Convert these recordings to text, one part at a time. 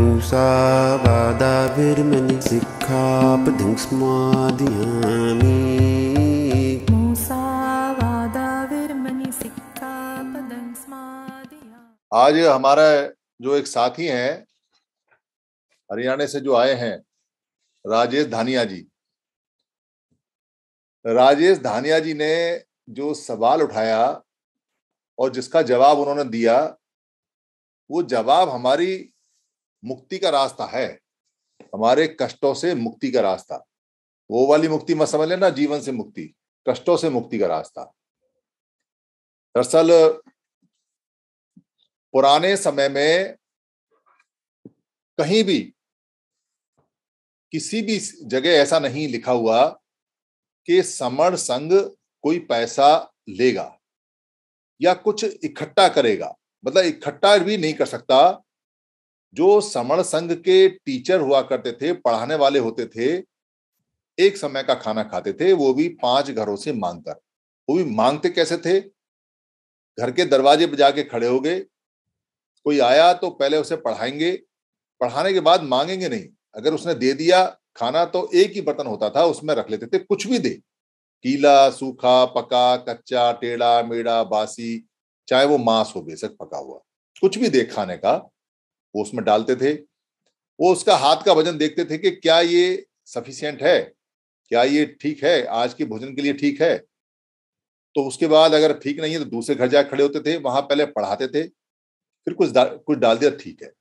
आज हमारा जो एक साथी हैं हरियाणा से जो आए हैं राजेश धानिया जी राजेश धानिया जी ने जो सवाल उठाया और जिसका जवाब उन्होंने दिया वो जवाब हमारी मुक्ति का रास्ता है हमारे कष्टों से मुक्ति का रास्ता वो वाली मुक्ति मत समझ लेना जीवन से मुक्ति कष्टों से मुक्ति का रास्ता दरअसल पुराने समय में कहीं भी किसी भी जगह ऐसा नहीं लिखा हुआ कि समण संघ कोई पैसा लेगा या कुछ इकट्ठा करेगा मतलब इकट्ठा भी नहीं कर सकता जो समण संघ के टीचर हुआ करते थे पढ़ाने वाले होते थे एक समय का खाना खाते थे वो भी पांच घरों से मांगकर वो भी मांगते कैसे थे घर के दरवाजे पर जाके खड़े हो गए कोई आया तो पहले उसे पढ़ाएंगे पढ़ाने के बाद मांगेंगे नहीं अगर उसने दे दिया खाना तो एक ही बर्तन होता था उसमें रख लेते थे कुछ भी दे कीला सूखा पका कच्चा टेढ़ा मेढ़ा बासी चाहे वो मांस हो बेसक पका हुआ कुछ भी दे खाने का वो उसमें डालते थे वो उसका हाथ का वजन देखते थे कि क्या ये सफिशियंट है क्या ये ठीक है आज के भोजन के लिए ठीक है तो उसके बाद अगर ठीक नहीं है तो दूसरे घर जा खड़े होते थे वहां पहले पढ़ाते थे फिर कुछ दा, कुछ डाल दिया ठीक है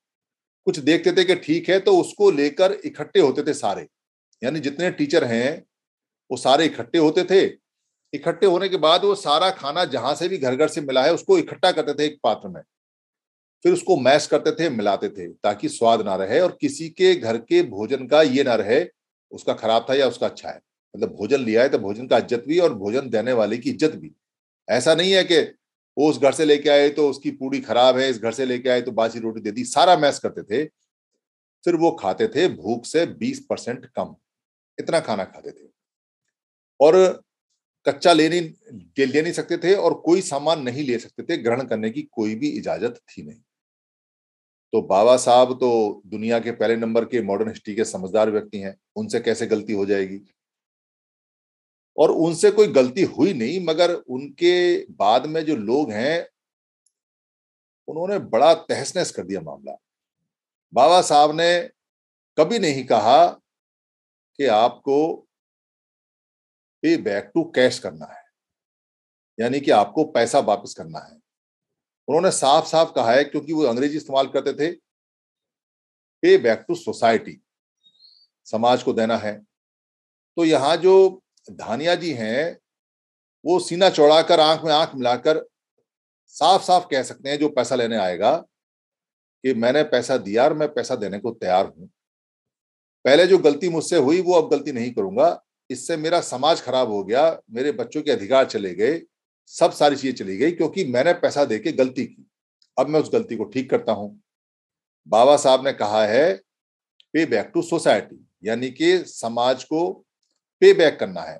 कुछ देखते थे कि ठीक है तो उसको लेकर इकट्ठे होते थे सारे यानी जितने टीचर हैं वो सारे इकट्ठे होते थे इकट्ठे होने के बाद वो सारा खाना जहां से भी घर घर से मिला है उसको इकट्ठा करते थे एक पात्र में फिर उसको मैश करते थे मिलाते थे ताकि स्वाद ना रहे और किसी के घर के भोजन का ये ना रहे उसका खराब था या उसका अच्छा है मतलब भोजन लिया है तो भोजन का इज्जत भी और भोजन देने वाले की इज्जत भी ऐसा नहीं है कि वो उस घर से लेके आए तो उसकी पूड़ी खराब है इस घर से लेके आए तो बासी रोटी दे दी सारा मैस करते थे फिर वो खाते थे भूख से बीस परसेंट कम इतना खाना खाते थे और कच्चा ले नहीं ले नहीं सकते थे और कोई सामान नहीं ले सकते थे ग्रहण करने की कोई भी इजाजत थी नहीं तो बाबा साहब तो दुनिया के पहले नंबर के मॉडर्न हिस्ट्री के समझदार व्यक्ति हैं उनसे कैसे गलती हो जाएगी और उनसे कोई गलती हुई नहीं मगर उनके बाद में जो लोग हैं उन्होंने बड़ा तहस नहस कर दिया मामला बाबा साहब ने कभी नहीं कहा कि आपको पे बैक टू कैश करना है यानी कि आपको पैसा वापस करना है उन्होंने साफ साफ कहा है क्योंकि वो अंग्रेजी इस्तेमाल करते थे पे बैक टू सोसाइटी समाज को देना है तो यहां जो धानिया जी हैं वो सीना चौड़ाकर आंख में आंख मिलाकर साफ साफ कह सकते हैं जो पैसा लेने आएगा कि मैंने पैसा दिया और मैं पैसा देने को तैयार हूं पहले जो गलती मुझसे हुई वो अब गलती नहीं करूंगा इससे मेरा समाज खराब हो गया मेरे बच्चों के अधिकार चले गए सब सारी चीजें चली गई क्योंकि मैंने पैसा दे के गलती की अब मैं उस गलती को ठीक करता हूं बाबा साहब ने कहा है पे बैक टू सोसाइटी यानी कि समाज को पे बैक करना है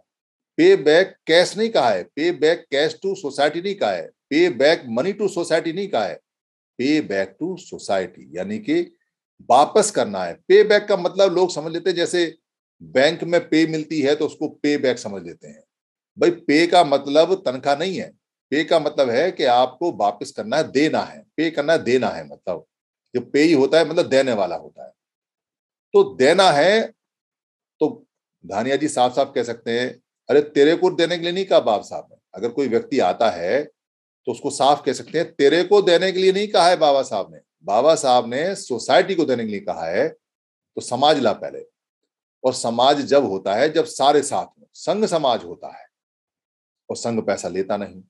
पे बैक कैश नहीं कहा है पे बैक कैश टू सोसाइटी नहीं कहा है पे बैक मनी टू सोसाइटी नहीं कहा है पे बैक टू सोसाइटी यानी कि वापस करना है पे बैक का मतलब लोग समझ लेते हैं जैसे बैंक में पे मिलती है तो उसको पे बैक समझ लेते हैं भाई पे का मतलब तनख्वाह नहीं है पे का मतलब है कि आपको वापस करना है देना है पे करना है देना है मतलब जो पे ही होता है मतलब देने वाला होता है तो देना है तो धानिया जी साफ साफ कह सकते हैं अरे तेरे को देने के लिए नहीं कहा बाबा साहब ने अगर कोई व्यक्ति आता है तो उसको साफ कह सकते हैं तेरे को देने के लिए नहीं कहा है बाबा साहब ने बाबा साहब ने सोसाइटी को देने के लिए कहा है तो समाज ला पहले और समाज जब होता है जब सारे साथ में संघ समाज होता है और संघ पैसा लेता नहीं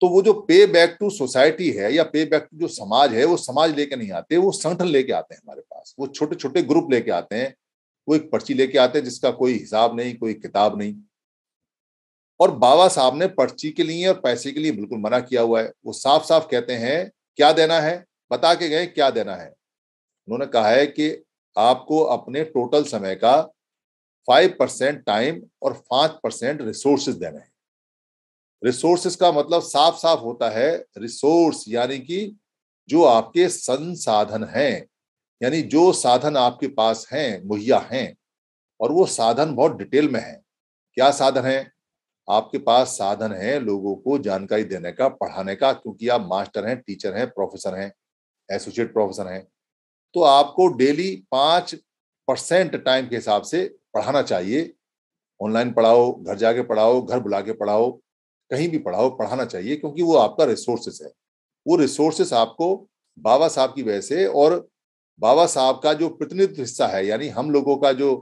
तो वो जो पे बैक टू सोसाइटी है या पे बैक टू जो समाज है वो समाज लेके नहीं आते वो संगठन लेके आते हैं हमारे पास वो छोटे छोटे ग्रुप लेके आते हैं वो एक पर्ची लेके आते हैं जिसका कोई हिसाब नहीं कोई किताब नहीं और बाबा साहब ने पर्ची के लिए और पैसे के लिए बिल्कुल मना किया हुआ है वो साफ साफ कहते हैं क्या देना है बता के गए क्या देना है उन्होंने कहा है कि आपको अपने टोटल समय का फाइव परसेंट टाइम और पांच परसेंट रिसोर्सेज देने हैं रिसोर्सेज का मतलब साफ साफ होता है रिसोर्स यानी कि जो आपके संसाधन हैं यानी जो साधन आपके पास हैं मुहैया हैं और वो साधन बहुत डिटेल में है क्या साधन है आपके पास साधन है लोगों को जानकारी देने का पढ़ाने का क्योंकि आप मास्टर हैं टीचर हैं प्रोफेसर हैं एसोसिएट प्रोफेसर हैं तो आपको डेली पांच परसेंट टाइम के हिसाब से पढ़ाना चाहिए ऑनलाइन पढ़ाओ घर जाके पढ़ाओ घर बुला के पढ़ाओ कहीं भी पढ़ाओ पढ़ाना चाहिए क्योंकि वो आपका रिसोर्सेस है वो रिसोर्सेस आपको बाबा साहब की वजह से और बाबा साहब का जो प्रतिनिधित्व हिस्सा है यानी हम लोगों का जो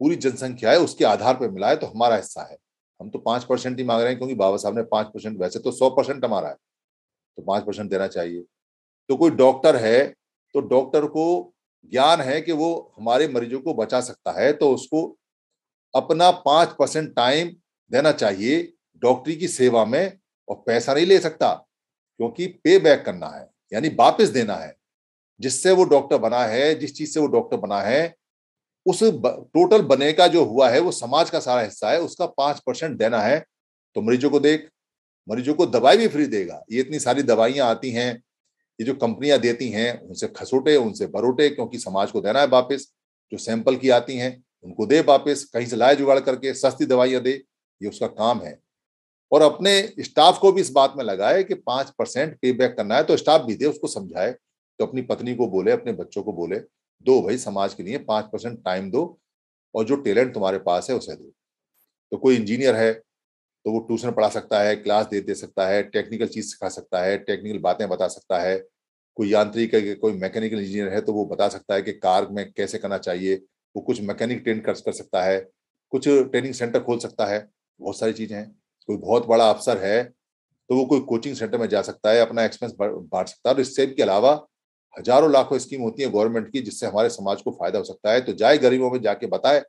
पूरी जनसंख्या है उसके आधार पर मिला है तो हमारा हिस्सा है हम तो पांच परसेंट ही मांग रहे हैं क्योंकि बाबा साहब ने पांच परसेंट वैसे तो सौ परसेंट हमारा है तो पांच परसेंट देना चाहिए तो कोई डॉक्टर है तो डॉक्टर को ज्ञान है कि वो हमारे मरीजों को बचा सकता है तो उसको अपना पांच परसेंट टाइम देना चाहिए डॉक्टरी की सेवा में और पैसा नहीं ले सकता क्योंकि पे बैक करना है यानी वापस देना है जिससे वो डॉक्टर बना है जिस चीज से वो डॉक्टर बना है उस टोटल बने का जो हुआ है वो समाज का सारा हिस्सा है उसका पांच परसेंट देना है तो मरीजों को देख मरीजों को दवाई भी फ्री देगा ये इतनी सारी दवाइयां आती हैं ये जो कंपनियां देती हैं उनसे खसोटे उनसे बरोटे क्योंकि समाज को देना है वापस जो सैंपल की आती हैं उनको दे वापस कहीं से लाए जुगाड़ करके सस्ती दवाइयां दे ये उसका काम है और अपने स्टाफ को भी इस बात में लगाए कि पांच परसेंट पे बैक करना है तो स्टाफ भी दे उसको समझाए तो अपनी पत्नी को बोले अपने बच्चों को बोले दो भाई समाज के लिए पांच परसेंट टाइम दो और जो टैलेंट तुम्हारे पास है उसे दो तो कोई इंजीनियर है तो वो ट्यूशन पढ़ा सकता है क्लास दे दे सकता है टेक्निकल चीज सिखा सकता है टेक्निकल बातें बता सकता है कोई यांत्रिक कोई मैकेनिकल इंजीनियर है तो वो बता सकता है कि कार में कैसे करना चाहिए वो कुछ मैकेनिक ट्रेन कर, कर सकता है कुछ ट्रेनिंग सेंटर खोल सकता है बहुत सारी चीजें हैं कोई बहुत बड़ा अफसर है तो वो कोई कोचिंग सेंटर में जा सकता है अपना एक्सपेंस बांट सकता है और इससे के अलावा हजारों लाखों स्कीम होती है गवर्नमेंट की जिससे हमारे समाज को फायदा हो सकता है तो जाए गरीबों में जाके बताए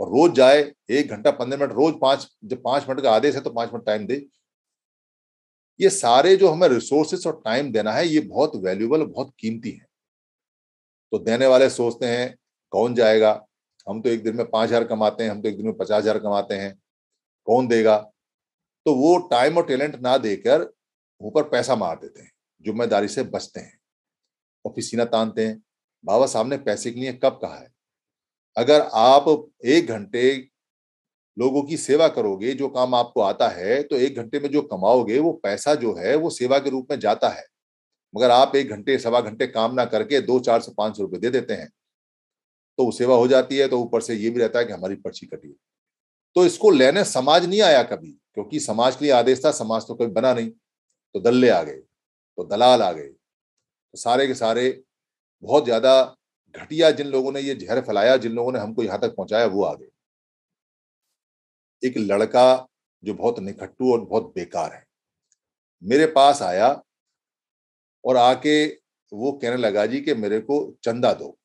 और रोज जाए एक घंटा पंद्रह मिनट रोज पांच जब पांच मिनट का आदेश है तो पांच मिनट टाइम दे ये सारे जो हमें रिसोर्सेस और टाइम देना है ये बहुत वैल्यूबल बहुत कीमती है तो देने वाले सोचते हैं कौन जाएगा हम तो एक दिन में पांच हजार कमाते हैं हम तो एक दिन में पचास हजार कमाते हैं कौन देगा तो वो टाइम और टैलेंट ना देकर ऊपर पैसा मार देते हैं जिम्मेदारी से बचते हैं और फिर सीना तानते हैं बाबा साहब ने पैसे के लिए कब कहा है अगर आप एक घंटे लोगों की सेवा करोगे जो काम आपको आता है तो एक घंटे में जो कमाओगे वो पैसा जो है वो सेवा के रूप में जाता है मगर आप एक घंटे सवा घंटे काम ना करके दो चार से पांच सौ रुपये दे देते हैं तो वो सेवा हो जाती है तो ऊपर से ये भी रहता है कि हमारी पर्ची कटी तो इसको लेने समाज नहीं आया कभी क्योंकि समाज के लिए आदेश था समाज तो कभी बना नहीं तो दल्ले आ गए तो दलाल आ गए तो सारे के सारे बहुत ज़्यादा घटिया जिन लोगों ने ये जहर फैलाया जिन लोगों ने हमको यहां तक पहुंचाया वो आ गए एक लड़का जो बहुत निखट्टू और बहुत बेकार है मेरे पास आया और आके वो कहने लगा जी कि मेरे को चंदा दो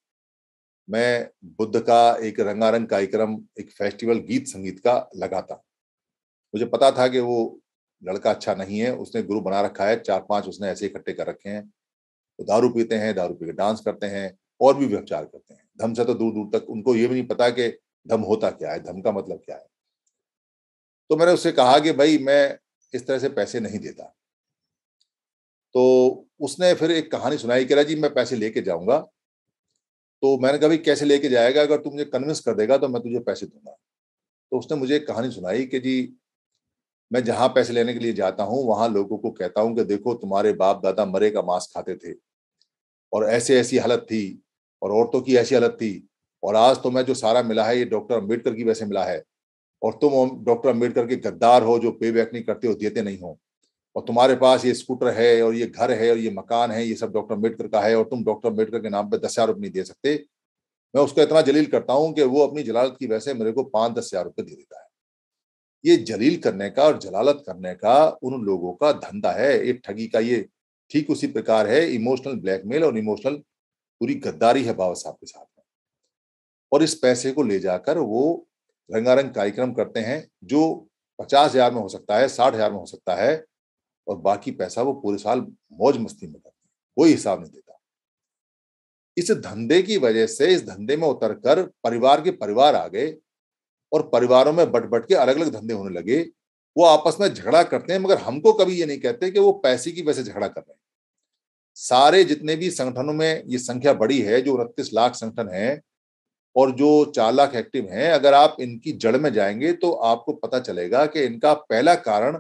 मैं बुद्ध का एक रंगारंग कार्यक्रम एक फेस्टिवल गीत संगीत का लगाता मुझे पता था कि वो लड़का अच्छा नहीं है उसने गुरु बना रखा है चार पांच उसने ऐसे इकट्ठे कर रखे हैं वो दारू पीते हैं दारू पी के डांस करते हैं और भी व्यवचार करते हैं धम से तो दूर दूर तक उनको ये भी नहीं पता कि धम होता क्या है धम का मतलब क्या है तो मैंने उससे कहा कि भाई मैं इस तरह से पैसे नहीं देता तो उसने फिर एक कहानी सुनाई कह रहा जी मैं पैसे लेके जाऊंगा तो मैंने कहा भाई कैसे लेके जाएगा अगर तू मुझे कन्विंस कर देगा तो मैं तुझे पैसे दूंगा तो उसने मुझे एक कहानी सुनाई कि जी मैं जहां पैसे लेने के लिए जाता हूं वहां लोगों को कहता हूं कि देखो तुम्हारे बाप दादा मरे का मांस खाते थे और ऐसे ऐसी हालत थी और औरतों की ऐसी हालत थी और आज तुम्हें तो जो सारा मिला है ये डॉक्टर अम्बेडकर की वैसे मिला है और तुम डॉक्टर अम्बेडकर के गद्दार हो जो पे बैक नहीं करते हो देते नहीं हो और तुम्हारे पास ये स्कूटर है और ये घर है और ये मकान है ये सब डॉक्टर अम्बेडकर का है और तुम डॉक्टर अम्बेडकर के नाम पर दस हजार रुपये नहीं दे सकते मैं उसका इतना जलील करता हूं कि वो अपनी जलालत की वजह से मेरे को पांच दस हजार रुपये दे देता है ये जलील करने का और जलालत करने का उन लोगों का धंधा है एक ठगी का ये ठीक उसी प्रकार है इमोशनल ब्लैकमेल और इमोशनल पूरी गद्दारी है बाबा साहब के साथ में और इस पैसे को ले जाकर वो रंगारंग कार्यक्रम करते हैं जो पचास हजार में हो सकता है साठ हजार में हो सकता है और बाकी पैसा वो पूरे साल मौज मस्ती में करते हैं कोई हिसाब नहीं देता इस धंधे की वजह से इस धंधे में उतर कर परिवार के परिवार आ गए और परिवारों में बट बट के अलग अलग धंधे होने लगे वो आपस में झगड़ा करते हैं मगर हमको कभी ये नहीं कहते कि वो पैसे की वजह से झगड़ा कर रहे हैं सारे जितने भी संगठनों में ये संख्या बड़ी है जो उनतीस लाख संगठन है और जो चार लाख एक्टिव हैं अगर आप इनकी जड़ में जाएंगे तो आपको पता चलेगा कि इनका पहला कारण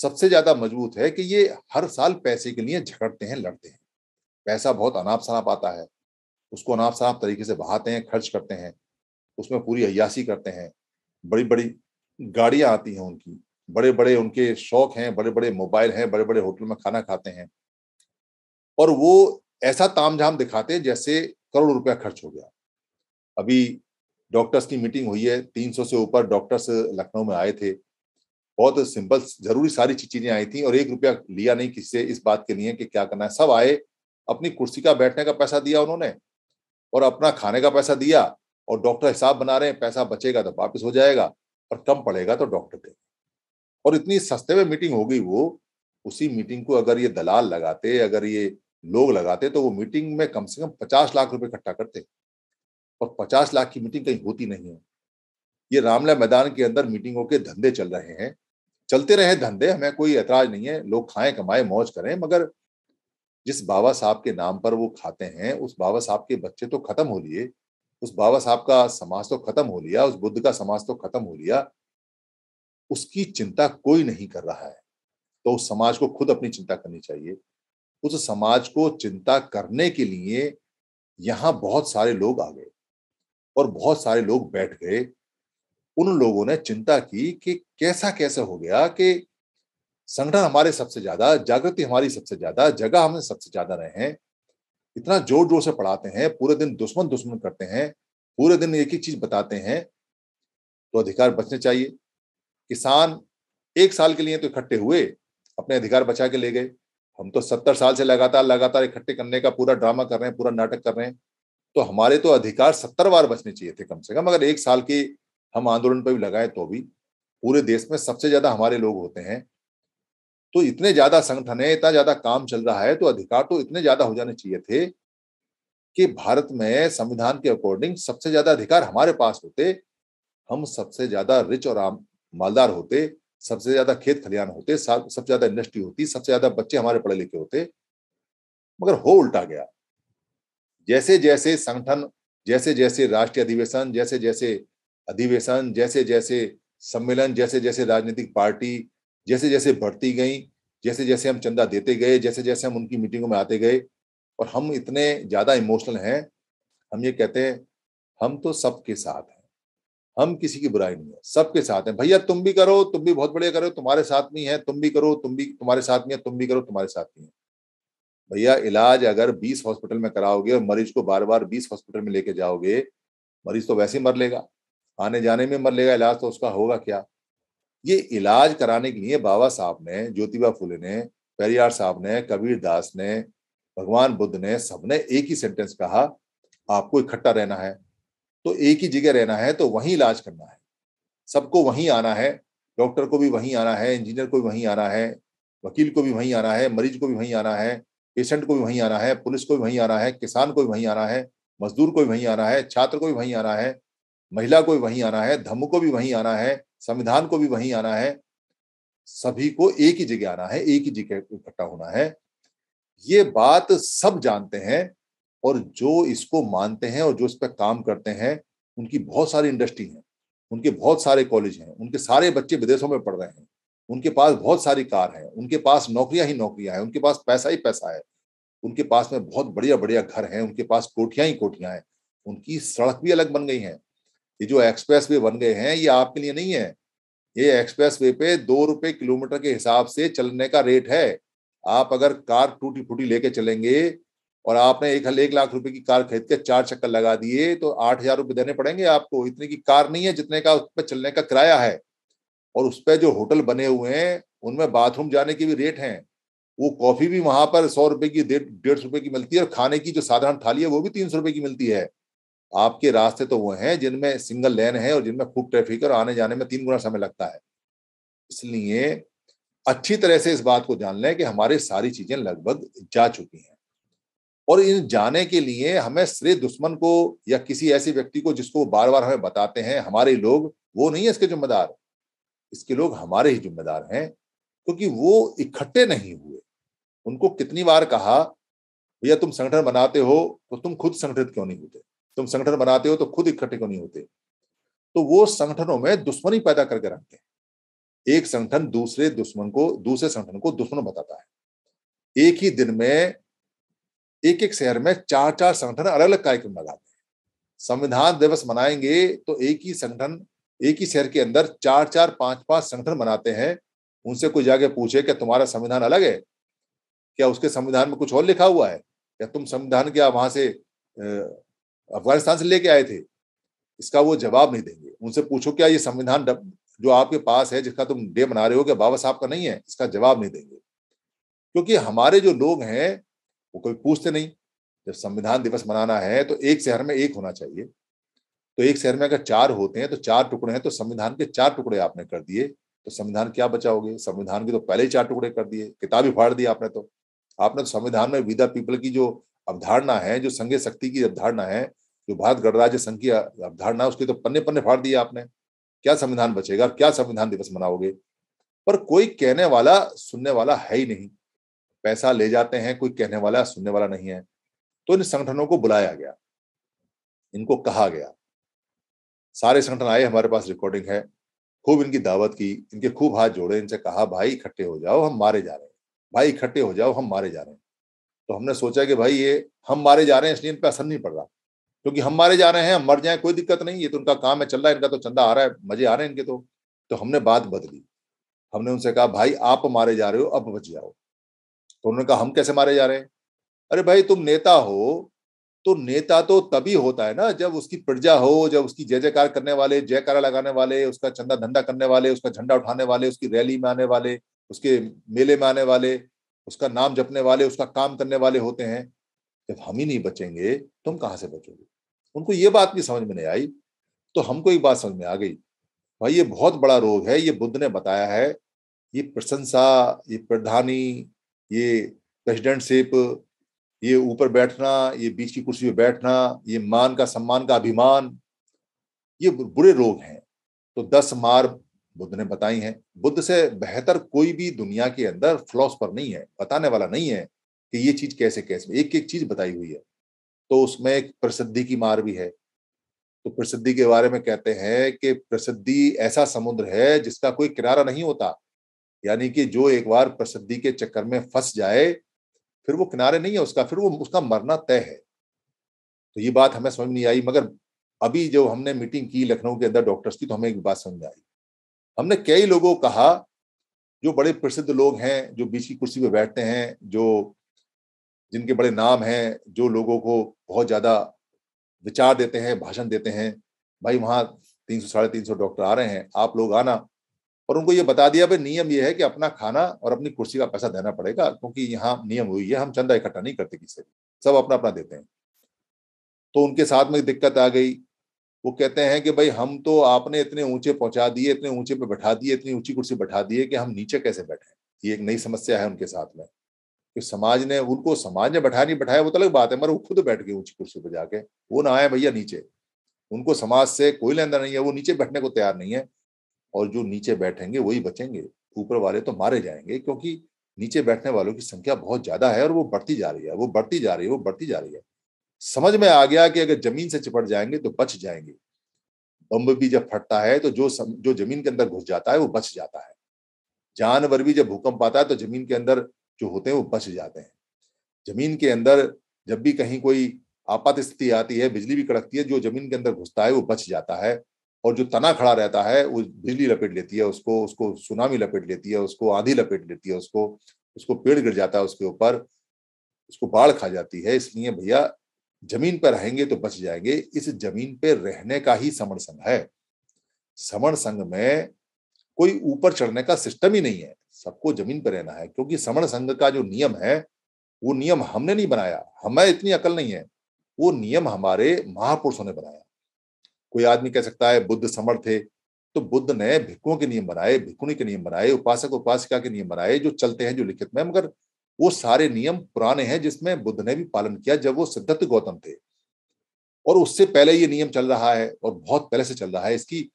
सबसे ज्यादा मजबूत है कि ये हर साल पैसे के लिए झगड़ते हैं लड़ते हैं पैसा बहुत अनाप शनाप आता है उसको अनाप शनाप तरीके से बहाते हैं खर्च करते हैं उसमें पूरी अयासी करते हैं बड़ी बड़ी गाड़ियां आती हैं उनकी बड़े बड़े उनके शौक हैं बड़े बड़े मोबाइल हैं बड़े बड़े होटल में खाना खाते हैं और वो ऐसा तामझाम दिखाते जैसे करोड़ रुपया खर्च हो गया अभी डॉक्टर्स की मीटिंग हुई है 300 से ऊपर डॉक्टर्स लखनऊ में आए थे बहुत सिंपल जरूरी सारी चीजें आई थी और एक रुपया लिया नहीं किसी से इस बात के लिए कि क्या करना है सब आए अपनी कुर्सी का बैठने का पैसा दिया उन्होंने और अपना खाने का पैसा दिया और डॉक्टर हिसाब बना रहे हैं पैसा बचेगा तो वापस हो जाएगा और कम पड़ेगा तो डॉक्टर देगा और इतनी सस्ते में मीटिंग हो गई वो उसी मीटिंग को अगर ये दलाल लगाते अगर ये लोग लगाते तो वो मीटिंग में कम से कम पचास लाख रुपए इकट्ठा करते और पचास लाख की मीटिंग कहीं होती नहीं है ये रामला मैदान के अंदर मीटिंगों के धंधे चल रहे हैं चलते रहे धंधे हमें कोई ऐतराज नहीं है लोग खाएं कमाएं मौज करें मगर जिस बाबा साहब के नाम पर वो खाते हैं उस बाबा साहब के बच्चे तो खत्म हो लिए उस बाबा साहब का समाज तो खत्म हो लिया उस बुद्ध का समाज तो खत्म हो लिया उसकी चिंता कोई नहीं कर रहा है तो उस समाज को खुद अपनी चिंता करनी चाहिए उस समाज को चिंता करने के लिए यहां बहुत सारे लोग आ गए और बहुत सारे लोग बैठ गए उन लोगों ने चिंता की कि कैसा कैसा हो गया कि संगठन हमारे सबसे ज्यादा जागृति हमारी सबसे ज्यादा जगह हमने सबसे ज्यादा रहे हैं इतना जोर जोर से पढ़ाते हैं पूरे दिन दुश्मन दुश्मन करते हैं पूरे दिन एक ही चीज बताते हैं तो अधिकार बचने चाहिए किसान एक साल के लिए तो इकट्ठे हुए अपने अधिकार बचा के ले गए हम तो सत्तर साल से लगातार लगातार इकट्ठे करने का पूरा ड्रामा कर रहे हैं पूरा नाटक कर रहे हैं तो हमारे तो अधिकार सत्तर बार बचने चाहिए थे कम से कम अगर एक साल की हम आंदोलन पर भी लगाए तो भी पूरे देश में सबसे ज्यादा हमारे लोग होते हैं तो इतने ज्यादा संगठन है इतना ज्यादा काम चल रहा है तो अधिकार तो इतने ज्यादा हो जाने चाहिए थे कि भारत में संविधान के अकॉर्डिंग सबसे ज्यादा अधिकार हमारे पास होते हम सबसे ज्यादा रिच और मालदार होते सबसे ज्यादा खेत खलियान होते सबसे ज्यादा इंडस्ट्री होती सबसे ज्यादा बच्चे हमारे पढ़े लिखे होते मगर हो उल्टा गया जैसे जैसे संगठन जैसे जैसे राष्ट्रीय अधिवेशन जैसे जैसे अधिवेशन जैसे जैसे सम्मेलन जैसे जैसे राजनीतिक पार्टी जैसे जैसे बढ़ती गई जैसे जैसे हम चंदा देते गए जैसे जैसे हम उनकी मीटिंगों में आते गए और हम इतने ज्यादा इमोशनल हैं हम ये कहते हैं हम तो सबके साथ हैं हम किसी की बुराई नहीं है सबके साथ है भैया तुम भी करो तुम भी बहुत बढ़िया करो तुम्हारे साथ नहीं है तुम भी करो तुम भी तुम्हारे साथ नहीं है तुम भी करो तुम्हारे साथ नहीं है भैया इलाज अगर बीस हॉस्पिटल में कराओगे और मरीज को बार बार बीस हॉस्पिटल में लेके जाओगे मरीज तो वैसे ही मर लेगा आने जाने में मर लेगा इलाज तो उसका होगा क्या ये इलाज कराने के लिए बाबा साहब ने ज्योतिबा फुले ने पेरियार साहब ने कबीर दास ने भगवान बुद्ध ने सबने एक ही सेंटेंस कहा आपको इकट्ठा रहना है तो एक ही जगह रहना है तो वहीं इलाज करना है सबको वहीं आना है डॉक्टर को भी वहीं आना है इंजीनियर को भी वहीं आना है वकील को भी वहीं आना है मरीज को भी वहीं आना है पेशेंट को भी वहीं आना है पुलिस को भी वहीं आना है किसान को भी वहीं आना है मजदूर को भी वहीं आना है छात्र को भी वहीं आना है महिला को भी वहीं आना है धम्म को भी वहीं आना है संविधान को भी वहीं आना है सभी को एक ही जगह आना है एक ही जगह इकट्ठा होना है ये बात सब जानते हैं और जो इसको मानते हैं और जो इस पर काम करते हैं उनकी बहुत सारी इंडस्ट्री है उनके बहुत सारे कॉलेज हैं उनके सारे बच्चे विदेशों में पढ़ रहे हैं उनके पास बहुत सारी कार है उनके पास नौकरियां ही नौकरियां हैं उनके पास पैसा ही पैसा है उनके पास में बहुत बढ़िया बढ़िया घर हैं उनके पास कोठियां ही कोठियां हैं उनकी सड़क भी अलग बन गई हैं ये जो एक्सप्रेस वे बन गए हैं ये आपके लिए नहीं है ये एक्सप्रेस वे पे दो रुपए किलोमीटर के हिसाब से चलने का रेट है आप अगर कार टूटी फूटी लेके चलेंगे और आपने एक एक लाख रुपए की कार खरीद के चार चक्कर लगा दिए तो आठ हजार रुपये देने पड़ेंगे आपको इतने की कार नहीं है जितने का उस पर चलने का किराया है और उस पर जो होटल बने हुए हैं उनमें बाथरूम जाने के भी रेट हैं वो कॉफी भी वहां पर सौ रुपए की डेढ़ सौ रुपए की मिलती है और खाने की जो साधारण थाली है वो भी तीन सौ रुपए की मिलती है आपके रास्ते तो वो हैं जिनमें सिंगल लेन है और जिनमें फूड ट्रैफिक और आने जाने में तीन गुना समय लगता है इसलिए अच्छी तरह से इस बात को जान लें कि हमारे सारी चीजें लगभग जा चुकी हैं और इन जाने के लिए हमें श्रेय दुश्मन को या किसी ऐसे व्यक्ति को जिसको बार बार हमें बताते हैं हमारे लोग वो नहीं है इसके जिम्मेदार इसके लोग हमारे ही जिम्मेदार हैं क्योंकि तो वो इकट्ठे नहीं हुए उनको कितनी बार कहा भैया तुम संगठन बनाते हो तो तुम खुद संगठित क्यों नहीं होते तुम संगठन बनाते हो तो खुद इकट्ठे क्यों नहीं होते तो वो संगठनों में दुश्मनी पैदा करके रखते हैं एक संगठन दूसरे दुश्मन को दूसरे संगठन को दुश्मन बताता है एक ही दिन में एक एक शहर में चार चार संगठन अलग अलग कार्यक्रम लगाते हैं संविधान दिवस मनाएंगे तो एक ही संगठन एक ही शहर के अंदर चार चार पांच पांच संगठन मनाते हैं उनसे कोई जाके पूछे कि तुम्हारा संविधान अलग है क्या उसके संविधान में कुछ और लिखा हुआ है क्या तुम संविधान क्या वहां से अफगानिस्तान से लेके आए थे इसका वो जवाब नहीं देंगे उनसे पूछो क्या ये संविधान जो आपके पास है जिसका तुम डे मना रहे हो क्या बाबा साहब का नहीं है इसका जवाब नहीं देंगे क्योंकि हमारे जो लोग हैं वो कोई पूछते नहीं जब संविधान दिवस मनाना है तो एक शहर में एक होना चाहिए तो एक शहर में अगर चार होते हैं तो चार टुकड़े हैं तो संविधान के चार टुकड़े आपने कर दिए तो संविधान क्या बचाओगे संविधान के तो पहले ही चार टुकड़े कर दिए किताब ही फाड़ दी आपने तो आपने तो संविधान में विदा पीपल की जो अवधारणा है जो संघ शक्ति की अवधारणा है जो भारत गणराज्य संघ की अवधारणा है उसके तो पन्ने पन्ने फाड़ दिए आपने क्या संविधान बचेगा क्या संविधान दिवस मनाओगे पर कोई कहने वाला सुनने वाला है ही नहीं पैसा ले जाते हैं कोई कहने वाला सुनने वाला नहीं है तो इन संगठनों को बुलाया गया इनको कहा गया सारे संगठन आए हमारे पास रिकॉर्डिंग है खूब इनकी दावत की इनके खूब हाथ जोड़े इनसे कहा भाई इकट्ठे हो जाओ हम मारे जा रहे हैं भाई इकट्ठे हो जाओ हम मारे जा रहे हैं तो हमने सोचा कि भाई ये हम मारे जा रहे हैं इसलिए इन पर असर नहीं पड़ रहा क्योंकि हम मारे जा रहे हैं हम मर जाए कोई दिक्कत नहीं ये तो उनका काम है चल रहा है इनका तो चंदा आ रहा है मजे आ रहे हैं इनके तो तो हमने बात बदली हमने उनसे कहा भाई आप मारे जा रहे हो अब बच जाओ तो उन्होंने कहा हम कैसे मारे जा रहे हैं अरे भाई तुम नेता हो तो नेता तो तभी होता है ना जब उसकी प्रजा हो जब उसकी जय जयकार करने वाले जयकारा लगाने वाले उसका चंदा धंधा करने वाले उसका झंडा उठाने वाले उसकी रैली में आने वाले उसके मेले में आने वाले उसका नाम जपने वाले उसका काम करने वाले होते हैं जब हम ही नहीं बचेंगे तुम कहाँ से बचोगे उनको ये बात भी समझ में नहीं आई तो हमको एक बात समझ में आ गई भाई ये बहुत बड़ा रोग है ये बुद्ध ने बताया है ये प्रशंसा ये प्रधानी ये प्रेसिडेंटशिप ये ऊपर बैठना ये बीच की कुर्सी पर बैठना ये मान का सम्मान का अभिमान ये बुरे रोग हैं तो दस मार बुद्ध ने बताई हैं बुद्ध से बेहतर कोई भी दुनिया के अंदर फिलोसफर नहीं है बताने वाला नहीं है कि ये चीज कैसे कैसे एक एक चीज बताई हुई है तो उसमें एक प्रसिद्धि की मार भी है तो प्रसिद्धि के बारे में कहते हैं कि प्रसिद्धि ऐसा समुद्र है जिसका कोई किनारा नहीं होता यानी कि जो एक बार प्रसिद्धि के चक्कर में फंस जाए फिर वो किनारे नहीं है उसका फिर वो उसका मरना तय है तो ये बात हमें समझ नहीं आई मगर अभी जो हमने मीटिंग की लखनऊ के अंदर डॉक्टर्स की तो हमें एक बात समझ आई हमने कई लोगों को कहा जो बड़े प्रसिद्ध लोग हैं जो बीच की कुर्सी पे बैठते हैं जो जिनके बड़े नाम हैं जो लोगों को बहुत ज़्यादा विचार देते हैं भाषण देते हैं भाई वहां तीन सौ साढ़े तीन सौ डॉक्टर आ रहे हैं आप लोग आना और उनको ये बता दिया भाई नियम ये है कि अपना खाना और अपनी कुर्सी का पैसा देना पड़ेगा क्योंकि यहाँ नियम हुई है हम चंदा इकट्ठा नहीं करते किसी सब अपना अपना देते हैं तो उनके साथ में दिक्कत आ गई वो कहते हैं कि भाई हम तो आपने इतने ऊंचे पहुंचा दिए इतने ऊंचे पे बैठा दिए इतनी ऊंची कुर्सी बैठा दिए कि हम नीचे कैसे बैठे ये एक नई समस्या है उनके साथ में कि समाज ने उनको समाज ने बैठा नहीं बैठाया वो तो अलग बात है मगर वो खुद बैठ गए ऊंची कुर्सी पर जाके वो ना आए भैया नीचे उनको समाज से कोई लेन नहीं है वो नीचे बैठने को तैयार नहीं है और जो नीचे बैठेंगे वही बचेंगे ऊपर वाले तो मारे जाएंगे क्योंकि नीचे बैठने वालों की संख्या बहुत ज्यादा है और वो बढ़ती जा रही है वो बढ़ती जा रही है वो बढ़ती जा रही है समझ में आ गया कि अगर जमीन से चिपट जाएंगे तो बच जाएंगे बम भी जब फटता है तो जो सम, जो जमीन के अंदर घुस जाता है वो बच जाता है जानवर भी जब भूकंप आता है तो जमीन के अंदर जो होते हैं वो बच जाते हैं जमीन के अंदर जब भी कहीं कोई आपात स्थिति आती है बिजली भी कड़कती है जो जमीन के अंदर घुसता है वो बच जाता है और जो तना खड़ा रहता है वो बिजली लपेट लेती है उसको उसको सुनामी लपेट लेती है उसको आंधी लपेट लेती है उसको उसको पेड़ गिर जाता है उसके ऊपर उसको बाढ़ खा जाती है इसलिए भैया जमीन पर रहेंगे तो बच जाएंगे इस जमीन पर रहने का ही समण संघ है समण संघ में कोई ऊपर चढ़ने का सिस्टम ही नहीं है सबको जमीन पर रहना है क्योंकि समण संघ का जो नियम है वो नियम हमने नहीं बनाया हमें इतनी अकल नहीं है वो नियम हमारे महापुरुषों ने बनाया कोई आदमी कह सकता है बुद्ध समर्थ थे तो बुद्ध ने भिक्कुओं के नियम बनाए भिक्कुणी के नियम बनाए उपासक उपासिका के नियम बनाए जो चलते हैं जो लिखित में मगर वो सारे नियम पुराने हैं जिसमें बुद्ध ने भी पालन किया जब वो सिद्धार्थ गौतम थे और उससे पहले ये नियम चल रहा है और बहुत पहले से चल रहा है इसकी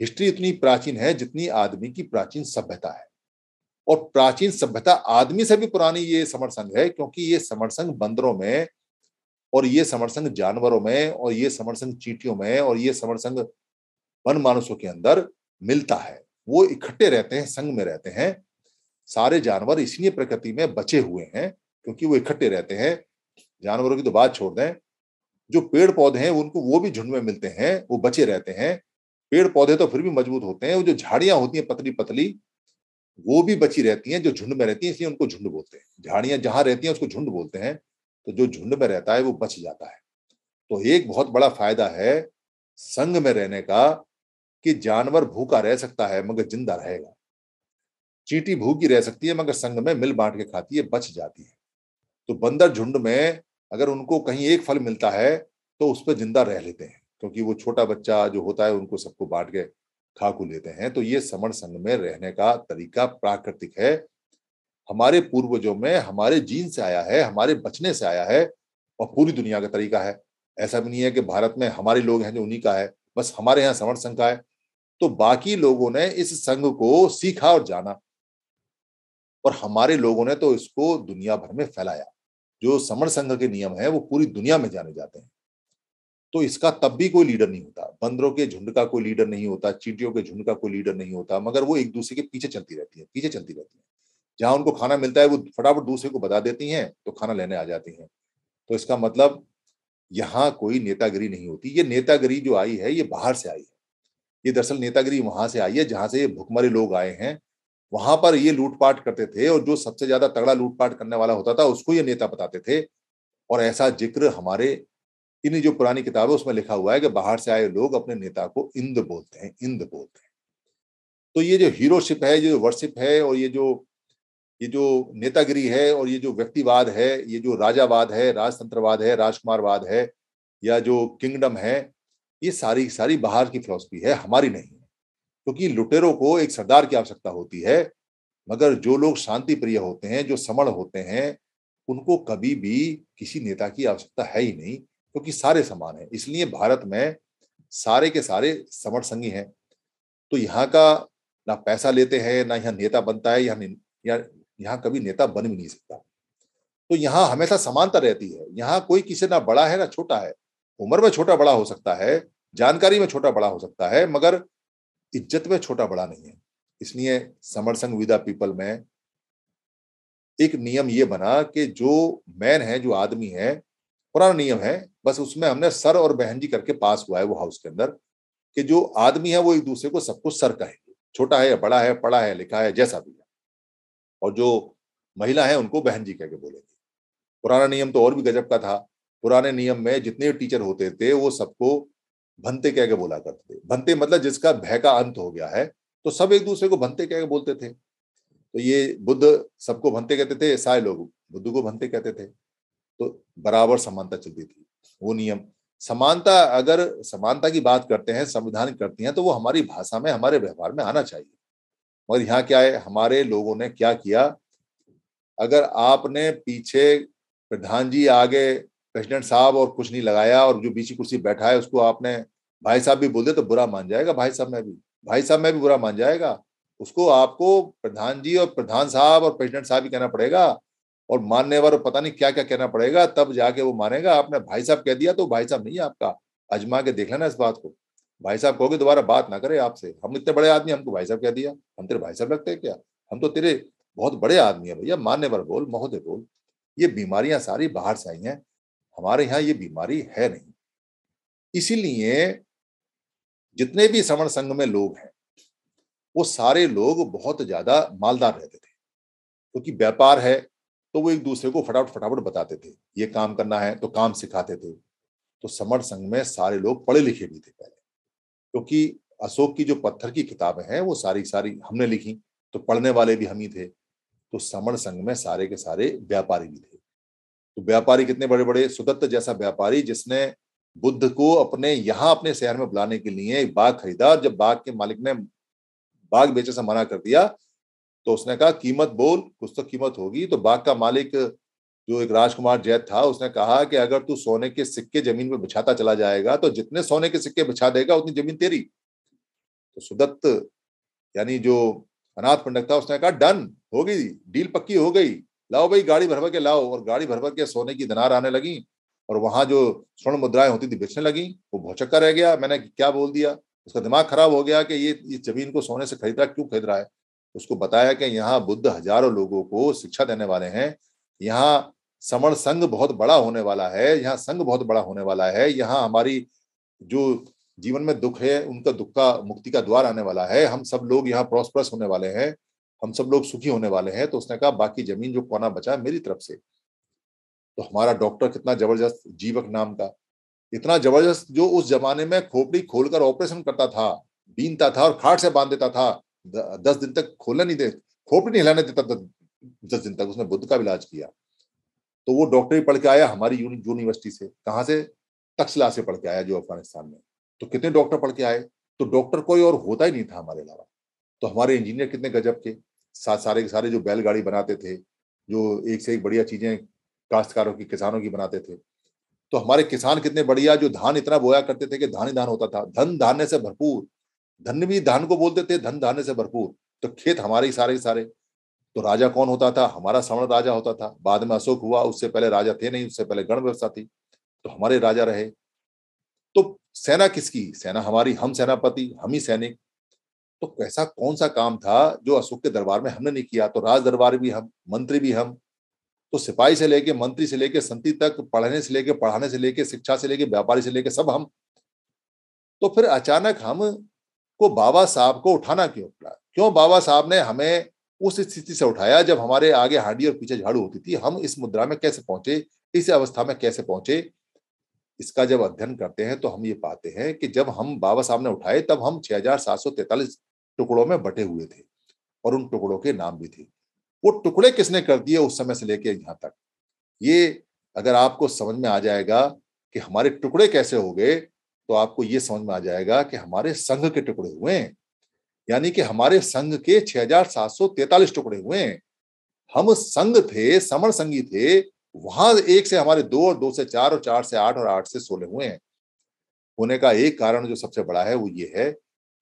हिस्ट्री इतनी प्राचीन है जितनी आदमी की प्राचीन सभ्यता है और प्राचीन सभ्यता आदमी से भी पुरानी ये संघ है क्योंकि ये संघ बंदरों में और ये समरसंग जानवरों में और ये समरसंग चीटियों में और ये समरसंग वन मानुषों के अंदर मिलता है वो इकट्ठे रहते हैं संग में रहते हैं सारे जानवर इसलिए प्रकृति में बचे हुए हैं क्योंकि वो इकट्ठे रहते हैं जानवरों की तो बात छोड़ दें जो पेड़ पौधे हैं उनको वो भी झुंड में मिलते हैं वो बचे रहते हैं पेड़ पौधे तो फिर भी मजबूत होते हैं वो जो झाड़ियां होती हैं पतली पतली वो भी बची रहती हैं जो झुंड में रहती हैं इसलिए उनको झुंड बोलते हैं झाड़ियां जहां रहती हैं उसको झुंड बोलते हैं तो जो झुंड में रहता है वो बच जाता है तो एक बहुत बड़ा फायदा है संग में रहने का कि जानवर भूखा रह सकता है मगर जिंदा रहेगा चींटी भूखी रह सकती है मगर संग में मिल बांट के खाती है बच जाती है तो बंदर झुंड में अगर उनको कहीं एक फल मिलता है तो उस पर जिंदा रह लेते हैं क्योंकि वो छोटा बच्चा जो होता है उनको सबको बांट के खाकू लेते हैं तो ये समण संघ में रहने का तरीका प्राकृतिक है हमारे पूर्वजों में हमारे जीन से आया है हमारे बचने से आया है और पूरी दुनिया का तरीका है ऐसा भी नहीं है कि भारत में हमारे लोग हैं जो उन्हीं का है बस हमारे यहाँ समर्थ संघ का है तो बाकी लोगों ने इस संघ को सीखा और जाना और हमारे लोगों ने तो इसको दुनिया भर में फैलाया जो समर संघ के नियम है वो पूरी दुनिया में जाने जाते हैं तो इसका तब भी कोई लीडर नहीं होता बंदरों के झुंड का कोई लीडर नहीं होता चीटियों के झुंड का कोई लीडर नहीं होता मगर वो एक दूसरे के पीछे चलती रहती है पीछे चलती रहती है जहां उनको खाना मिलता है वो फटाफट दूसरे को बता देती हैं तो खाना लेने आ जाती हैं तो इसका मतलब यहाँ कोई नेतागिरी नहीं होती ये नेतागिरी जो आई है ये बाहर से आई है ये दरअसल नेतागिरी वहां से आई है जहां से ये भुखमरे लोग आए हैं वहां पर ये लूटपाट करते थे और जो सबसे ज्यादा तगड़ा लूटपाट करने वाला होता था उसको ये नेता बताते थे और ऐसा जिक्र हमारे इन्हीं जो पुरानी किताबें उसमें लिखा हुआ है कि बाहर से आए लोग अपने नेता को इंद बोलते हैं इंद बोलते हैं तो ये जो हीरोशिप है ये जो वर्शिप है और ये जो ये जो नेतागिरी है और ये जो व्यक्तिवाद है ये जो राजावाद है राजतंत्रवाद है राजकुमारवाद है या जो किंगडम है ये सारी सारी बाहर की फिलोसफी है हमारी नहीं है क्योंकि तो लुटेरों को एक सरदार की आवश्यकता होती है मगर जो लोग शांति प्रिय होते हैं जो समण होते हैं उनको कभी भी किसी नेता की आवश्यकता है ही नहीं क्योंकि तो सारे समान है इसलिए भारत में सारे के सारे समर्थ संगी हैं तो यहाँ का ना पैसा लेते हैं ना यहाँ नेता बनता है या या यहाँ कभी नेता बन भी नहीं सकता तो यहाँ हमेशा समानता रहती है यहाँ कोई किसी ना बड़ा है ना छोटा है उम्र में छोटा बड़ा हो सकता है जानकारी में छोटा बड़ा हो सकता है मगर इज्जत में छोटा बड़ा नहीं है इसलिए समर संघ विदा पीपल में एक नियम ये बना कि जो मैन है जो आदमी है पुराना नियम है बस उसमें हमने सर और बहन जी करके पास हुआ है वो हाउस के अंदर कि जो आदमी है वो एक दूसरे को सबको सर कहेंगे छोटा है या बड़ा है पढ़ा है लिखा है जैसा भी और जो महिला है उनको बहन जी कह के बोलेंगे पुराना नियम तो और भी गजब का था पुराने नियम में जितने टीचर होते थे वो सबको भंते कह के बोला करते थे भंते मतलब जिसका भय का अंत हो गया है तो सब एक दूसरे को भंते कह के बोलते थे तो ये बुद्ध सबको भंते कहते थे ईसाई लोग बुद्ध को भंते कहते थे तो बराबर समानता चलती थी वो नियम समानता अगर समानता की बात करते हैं संविधान करती हैं तो वो हमारी भाषा में हमारे व्यवहार में आना चाहिए मगर यहाँ क्या है हमारे लोगों ने क्या किया अगर आपने पीछे प्रधान जी आगे प्रेसिडेंट साहब और कुछ नहीं लगाया और जो बीच कुर्सी बैठा है उसको आपने भाई साहब भी बोल दे तो बुरा मान जाएगा भाई साहब में भी भाई साहब में भी बुरा मान जाएगा उसको आपको प्रधान जी और प्रधान साहब और प्रेसिडेंट साहब ही कहना पड़ेगा और मानने वाले पता नहीं क्या क्या कहना पड़ेगा तब जाके वो मानेगा आपने भाई साहब कह दिया तो भाई साहब नहीं आपका अजमा के देख लेना इस बात को भाई साहब कहोगे दोबारा बात ना करे आपसे हम इतने बड़े आदमी हमको भाई साहब कह दिया हम तेरे भाई साहब लगते हैं क्या हम तो तेरे बहुत बड़े आदमी है भैया मान्य पर बोल महोदय बोल ये बीमारियां सारी बाहर से आई हैं हमारे यहाँ ये बीमारी है नहीं इसीलिए जितने भी समण संघ में लोग हैं वो सारे लोग बहुत ज्यादा मालदार रहते थे क्योंकि तो व्यापार है तो वो एक दूसरे को फटाफट फटाफट बताते थे ये काम करना है तो काम सिखाते थे तो समर संघ में सारे लोग पढ़े लिखे भी थे पहले क्योंकि अशोक की जो पत्थर की किताबें हैं वो सारी सारी हमने लिखी तो पढ़ने वाले भी हम ही थे तो समण संघ में सारे के सारे व्यापारी भी थे तो व्यापारी कितने बड़े बड़े सुदत्त जैसा व्यापारी जिसने बुद्ध को अपने यहाँ अपने शहर में बुलाने के लिए एक बाघ खरीदा जब बाघ के मालिक ने बाघ बेचने से मना कर दिया तो उसने कहा कीमत बोल कुछ तो कीमत होगी तो बाघ का मालिक जो एक राजकुमार जैत था उसने कहा कि अगर तू सोने के सिक्के जमीन पर बिछाता चला जाएगा तो जितने सोने के सिक्के बिछा देगा उतनी जमीन तेरी तो सुदत्त यानी जो अनाथ पंडक था उसने कहा डन हो गई डील पक्की हो गई लाओ भाई गाड़ी भरवा के लाओ और गाड़ी भरवा के सोने की दनार आने लगी और वहां जो स्वर्ण मुद्राएं होती थी बेचने लगी वो भौचक्का रह गया मैंने क्या बोल दिया उसका दिमाग खराब हो गया कि ये इस जमीन को सोने से खरीद रहा क्यों खरीद रहा है उसको बताया कि यहाँ बुद्ध हजारों लोगों को शिक्षा देने वाले हैं यहाँ समण संघ बहुत बड़ा होने वाला है यहाँ संघ बहुत बड़ा होने वाला है यहाँ हमारी जो जीवन में दुख है उनका दुख का मुक्ति का द्वार आने वाला है हम सब लोग यहाँ प्रॉस्परस होने वाले हैं हम सब लोग सुखी होने वाले हैं तो उसने कहा बाकी जमीन जो कोना बचा मेरी तरफ से तो हमारा डॉक्टर कितना जबरदस्त जीवक नाम का इतना जबरदस्त जो उस जमाने में खोपड़ी खोलकर ऑपरेशन करता था बीनता था और खाट से बांध देता था दस दिन तक खोलना नहीं दे खोपड़ी नहीं हिलाने देता दस दिन तक उसने बुद्ध का इलाज किया तो वो डॉक्टर पढ़ के आया हमारी यूनिवर्सिटी से कहाँ से तक्सला से पढ़ के आया जो अफगानिस्तान में तो कितने डॉक्टर पढ़ के आए तो डॉक्टर कोई और होता ही नहीं था हमारे अलावा तो हमारे इंजीनियर कितने गजब के साथ सारे के सारे जो बैलगाड़ी बनाते थे जो एक से एक बढ़िया चीजें काश्तकारों की किसानों की बनाते थे तो हमारे किसान कितने बढ़िया जो धान इतना बोया करते थे कि धान ही धान होता था धन धान्य से भरपूर धन भी धान को बोलते थे धन धान्य से भरपूर तो खेत हमारे ही सारे के सारे तो राजा कौन होता था हमारा सवर्ण राजा होता था बाद में अशोक हुआ उससे पहले राजा थे नहीं उससे पहले गण व्यवस्था थी तो हमारे राजा रहे तो सेना किसकी सेना हमारी हम सेनापति हम ही सैनिक तो कैसा कौन सा काम था जो अशोक के दरबार में हमने नहीं किया तो राज दरबार भी हम मंत्री भी हम तो सिपाही से लेके मंत्री से लेके संति तक पढ़ने से लेके पढ़ाने से लेके शिक्षा से लेके व्यापारी से लेके सब हम तो फिर अचानक हम को बाबा साहब को उठाना क्यों पड़ा क्यों बाबा साहब ने हमें उस स्थिति से उठाया जब हमारे आगे हांडी और पीछे झाड़ू होती थी हम इस मुद्रा में कैसे पहुंचे इस अवस्था में कैसे पहुंचे इसका जब अध्ययन करते हैं तो हम ये पाते हैं कि जब हम बाबा साहब ने उठाए तब हम तैतालीस टुकड़ों में बटे हुए थे और उन टुकड़ों के नाम भी थे वो टुकड़े किसने कर दिए उस समय से लेके यहाँ तक ये अगर आपको समझ में आ जाएगा कि हमारे टुकड़े कैसे हो गए तो आपको ये समझ में आ जाएगा कि हमारे संघ के टुकड़े हुए यानी कि हमारे संघ के तैतालीस टुकड़े हुए हैं हम संघ थे समर संघी थे वहां एक से हमारे दो और दो से चार और चार से आठ और आठ से सोलह हुए हैं होने का एक कारण जो सबसे बड़ा है वो ये है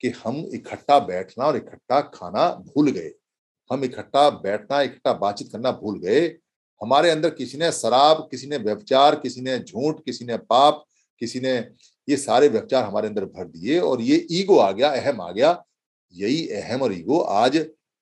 कि हम इकट्ठा बैठना और इकट्ठा खाना भूल गए हम इकट्ठा बैठना इकट्ठा बातचीत करना भूल गए हमारे अंदर किसी ने शराब किसी ने व्यवचार किसी ने झूठ किसी ने पाप किसी ने ये सारे व्यवचार हमारे अंदर भर दिए और ये ईगो आ गया अहम आ गया यही अहम और ईगो आज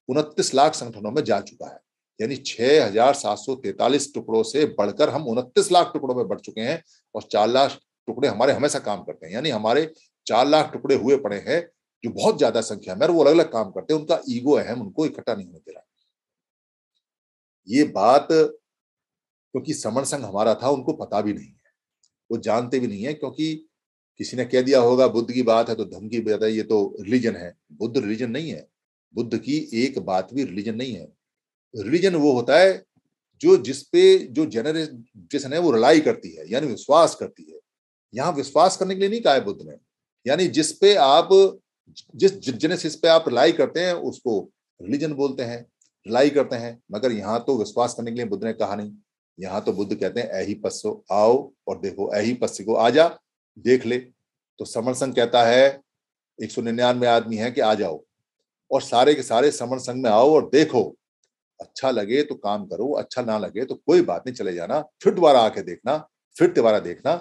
उनतीस लाख संगठनों में जा चुका है यानी छह हजार सात सौ तैतालीस टुकड़ों से बढ़कर हम उनतीस लाख टुकड़ों में बढ़ चुके हैं और चार लाख टुकड़े हमारे हमेशा काम करते हैं यानी हमारे चार लाख टुकड़े हुए पड़े हैं जो बहुत ज्यादा संख्या में और वो अलग अलग काम करते हैं उनका ईगो अहम उनको इकट्ठा नहीं होने दे रहा ये बात क्योंकि समण संघ हमारा था उनको पता भी नहीं है वो जानते भी नहीं है क्योंकि किसी ने कह दिया होगा बुद्ध की बात है तो धमकी बताई ये तो रिलीजन है बुद्ध रिलीजन नहीं है बुद्ध की एक बात भी रिलीजन नहीं है रिलीजन वो होता है जो जिस पे जो जनरेशन है वो रिलाई करती है यानी विश्वास करती है यहाँ विश्वास करने के लिए नहीं कहा है बुद्ध ने यानी जिस पे आप जिस जेनेसिस पे आप रिलाई करते हैं उसको रिलीजन बोलते हैं रिलाई करते हैं मगर यहाँ तो विश्वास करने के लिए बुद्ध ने कहा नहीं यहाँ तो बुद्ध कहते हैं ही पस्सो आओ और देखो ऐही पस्सी को आ जा देख ले तो समर संघ कहता है एक सौ निन्यानवे आदमी है कि आ जाओ और सारे के सारे समर संघ में आओ और देखो अच्छा लगे तो काम करो अच्छा ना लगे तो कोई बात नहीं चले जाना फिर दोबारा आके देखना फिर दोबारा देखना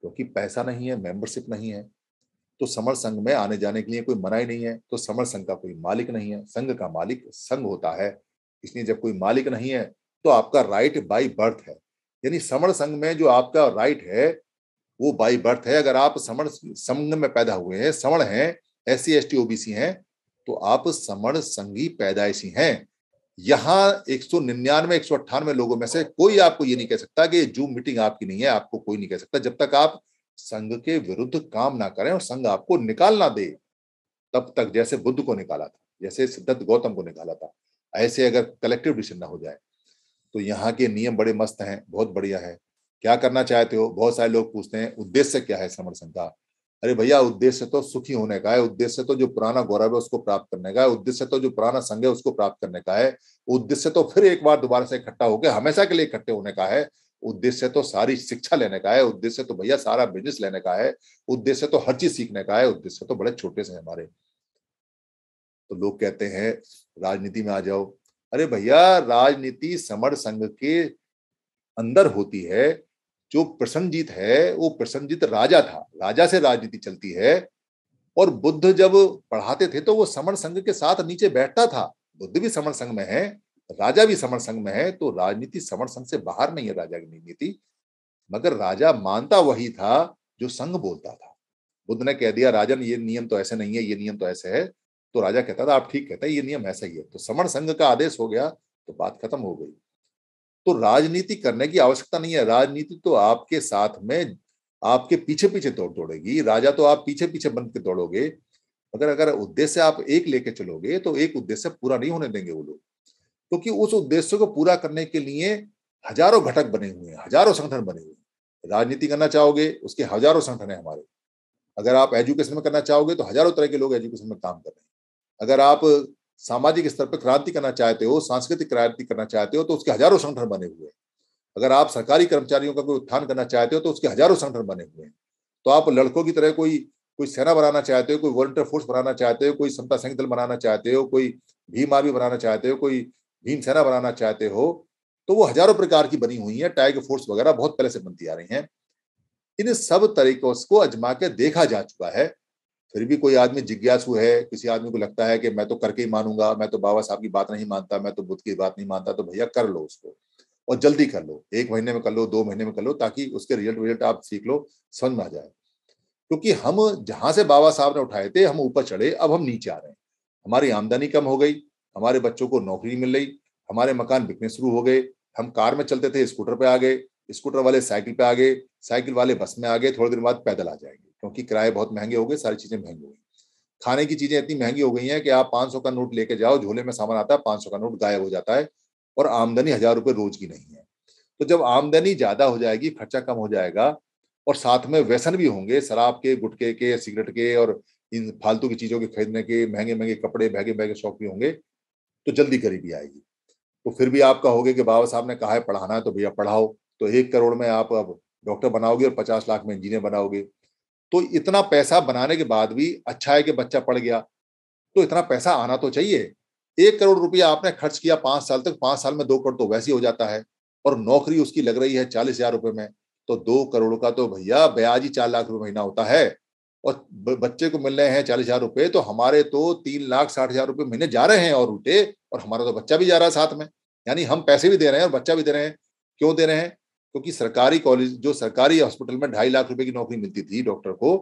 क्योंकि तो पैसा नहीं है मेंबरशिप नहीं है तो समर संघ में आने जाने के लिए कोई मनाई नहीं है तो समर संघ का कोई मालिक नहीं है संघ का मालिक संघ होता है इसलिए जब कोई मालिक नहीं है तो आपका राइट बाई बर्थ है यानी समर संघ में जो आपका राइट है वो बाई बर्थ है अगर आप समण संघ में पैदा हुए हैं समण हैं S C S T OBC हैं तो आप समण संघी पैदाइशी हैं यहाँ एक सौ निन्यानवे एक सौ अट्ठानवे लोगों में से कोई आपको ये नहीं कह सकता कि जूम मीटिंग आपकी नहीं है आपको कोई नहीं कह सकता जब तक आप संघ के विरुद्ध काम ना करें और संघ आपको निकाल ना दे तब तक जैसे बुद्ध को निकाला था जैसे सिद्धार्थ गौतम को निकाला था ऐसे अगर कलेक्टिव डिसीजन ना हो जाए तो यहाँ के नियम बड़े मस्त हैं बहुत बढ़िया है क्या करना चाहते हो बहुत सारे लोग पूछते हैं उद्देश्य क्या है समर संघ का अरे भैया उद्देश्य तो सुखी होने का है उद्देश्य तो जो पुराना गौरव है उसको प्राप्त करने का है उद्देश्य तो जो पुराना संघ है उसको प्राप्त करने का है उद्देश्य तो फिर एक बार दोबारा से इकट्ठा होकर हमेशा के लिए इकट्ठे होने का है उद्देश्य तो सारी शिक्षा लेने का है उद्देश्य तो भैया सारा बिजनेस लेने का है उद्देश्य तो हर चीज सीखने का है उद्देश्य तो बड़े छोटे से हमारे तो लोग कहते हैं राजनीति में आ जाओ अरे भैया राजनीति समर संघ के अंदर होती है जो प्रसन्नजीत है वो प्रसन्नजीत राजा था राजा से राजनीति चलती है और बुद्ध जब पढ़ाते थे तो वो समण संघ के साथ नीचे बैठता था बुद्ध भी समण संघ में है राजा भी समण संघ में है तो राजनीति समण संघ से बाहर नहीं है राजा की नीति मगर राजा मानता वही था जो संघ बोलता था बुद्ध ने कह दिया राजन ये नियम तो ऐसे नहीं है ये नियम तो ऐसे है तो राजा कहता था आप ठीक कहते हैं ये नियम ऐसा ही है तो समण संघ का आदेश हो गया तो बात खत्म हो गई तो राजनीति करने की आवश्यकता नहीं है राजनीति तो आपके साथ में आपके पीछे पीछे तोड़ तोड़ेगी राजा तो आप पीछे पीछे बन के दौड़ोगे अगर अगर उद्देश्य आप एक लेके चलोगे तो एक उद्देश्य पूरा नहीं होने देंगे वो लोग क्योंकि उस उद्देश्य को पूरा करने के लिए हजारों घटक बने हुए हैं हजारों संगठन बने हुए हैं राजनीति करना चाहोगे उसके हजारों संगठन है हमारे अगर आप एजुकेशन में करना चाहोगे तो हजारों तरह के लोग एजुकेशन में काम कर रहे हैं अगर आप सामाजिक स्तर पर क्रांति करना चाहते हो सांस्कृतिक क्रांति करना चाहते हो तो उसके हजारों संगठन बने हुए हैं अगर आप सरकारी कर्मचारियों का कोई उत्थान करना चाहते हो तो उसके हजारों संगठन बने हुए हैं तो आप लड़कों की तरह कोई कोई सेना बनाना चाहते हो कोई वॉलंटियर फोर्स बनाना चाहते हो कोई समता संघ दल बनाना चाहते हो कोई भीम आर्मी बनाना चाहते हो कोई भीम सेना बनाना चाहते हो तो वो हजारों प्रकार की बनी हुई है टाइगर फोर्स वगैरह बहुत पहले से बनती आ रही हैं इन सब तरीकों को अजमा के देखा जा चुका है फिर भी कोई आदमी जिज्ञासु है किसी आदमी को लगता है कि मैं तो करके ही मानूंगा मैं तो बाबा साहब की बात नहीं मानता मैं तो बुद्ध की बात नहीं मानता तो भैया कर लो उसको और जल्दी कर लो एक महीने में कर लो दो महीने में कर लो ताकि उसके रिजल्ट रिजल्ट आप सीख लो समझ में आ जाए क्योंकि हम जहां से बाबा साहब ने उठाए थे हम ऊपर चढ़े अब हम नीचे आ रहे हैं हमारी आमदनी कम हो गई हमारे बच्चों को नौकरी मिल रही हमारे मकान बिकने शुरू हो गए हम कार में चलते थे स्कूटर पे आ गए स्कूटर वाले साइकिल पे आ गए साइकिल वाले बस में आ गए थोड़े दिन बाद पैदल आ जाएंगे क्योंकि किराए बहुत महंगे हो गए सारी चीजें महंगी हो गई खाने की चीजें इतनी महंगी हो गई हैं कि आप 500 का नोट लेके जाओ झोले में सामान आता है 500 का नोट गायब हो जाता है और आमदनी हजार रुपये रोज की नहीं है तो जब आमदनी ज्यादा हो जाएगी खर्चा कम हो जाएगा और साथ में व्यसन भी होंगे शराब के गुटके के सिगरेट के और इन फालतू की चीजों के खरीदने के महंगे महंगे कपड़े महंगे महंगे शौक भी होंगे तो जल्दी गरीबी आएगी तो फिर भी आप कहोगे कि बाबा साहब ने कहा है पढ़ाना है तो भैया पढ़ाओ तो एक करोड़ में आप अब डॉक्टर बनाओगे और पचास लाख में इंजीनियर बनाओगे तो इतना पैसा बनाने के बाद भी अच्छा है कि बच्चा पढ़ गया तो इतना पैसा आना तो चाहिए एक करोड़ रुपया आपने खर्च किया पांच साल तक पांच साल में दो करोड़ तो वैसे ही हो जाता है और नौकरी उसकी लग रही है चालीस हजार रुपये में तो दो करोड़ का तो भैया ब्याज ही चार लाख रुपये महीना होता है और बच्चे को मिल रहे हैं चालीस हजार रुपये तो हमारे तो तीन लाख साठ हजार रुपये महीने जा रहे हैं और उठे और हमारा तो बच्चा भी जा रहा है साथ में यानी हम पैसे भी दे रहे हैं और बच्चा भी दे रहे हैं क्यों दे रहे हैं क्योंकि सरकारी कॉलेज जो सरकारी हॉस्पिटल में ढाई लाख रुपए की नौकरी मिलती थी डॉक्टर को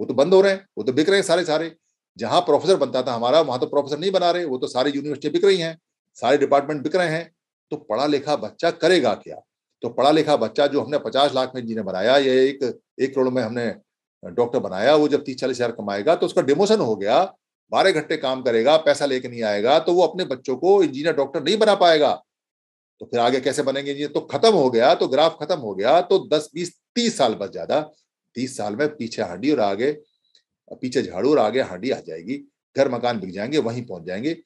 वो तो बंद हो रहे हैं वो तो बिक रहे हैं सारे सारे जहां प्रोफेसर बनता था हमारा वहां तो प्रोफेसर नहीं बना रहे वो तो सारी यूनिवर्सिटी बिक रही हैं सारे डिपार्टमेंट बिक रहे हैं तो पढ़ा लिखा बच्चा करेगा क्या तो पढ़ा लिखा बच्चा जो हमने पचास लाख में इंजीनियर बनाया या एक एक करोड़ में हमने डॉक्टर बनाया वो जब तीस चालीस हजार कमाएगा तो उसका डिमोशन हो गया बारह घंटे काम करेगा पैसा लेके नहीं आएगा तो वो अपने बच्चों को इंजीनियर डॉक्टर नहीं बना पाएगा तो फिर आगे कैसे बनेंगे ये तो खत्म हो गया तो ग्राफ खत्म हो गया तो दस बीस तीस साल बच ज्यादा तीस साल में पीछे हांडी और आगे पीछे झाड़ू और आगे हांडी आ जाएगी घर मकान बिक जाएंगे वहीं पहुंच जाएंगे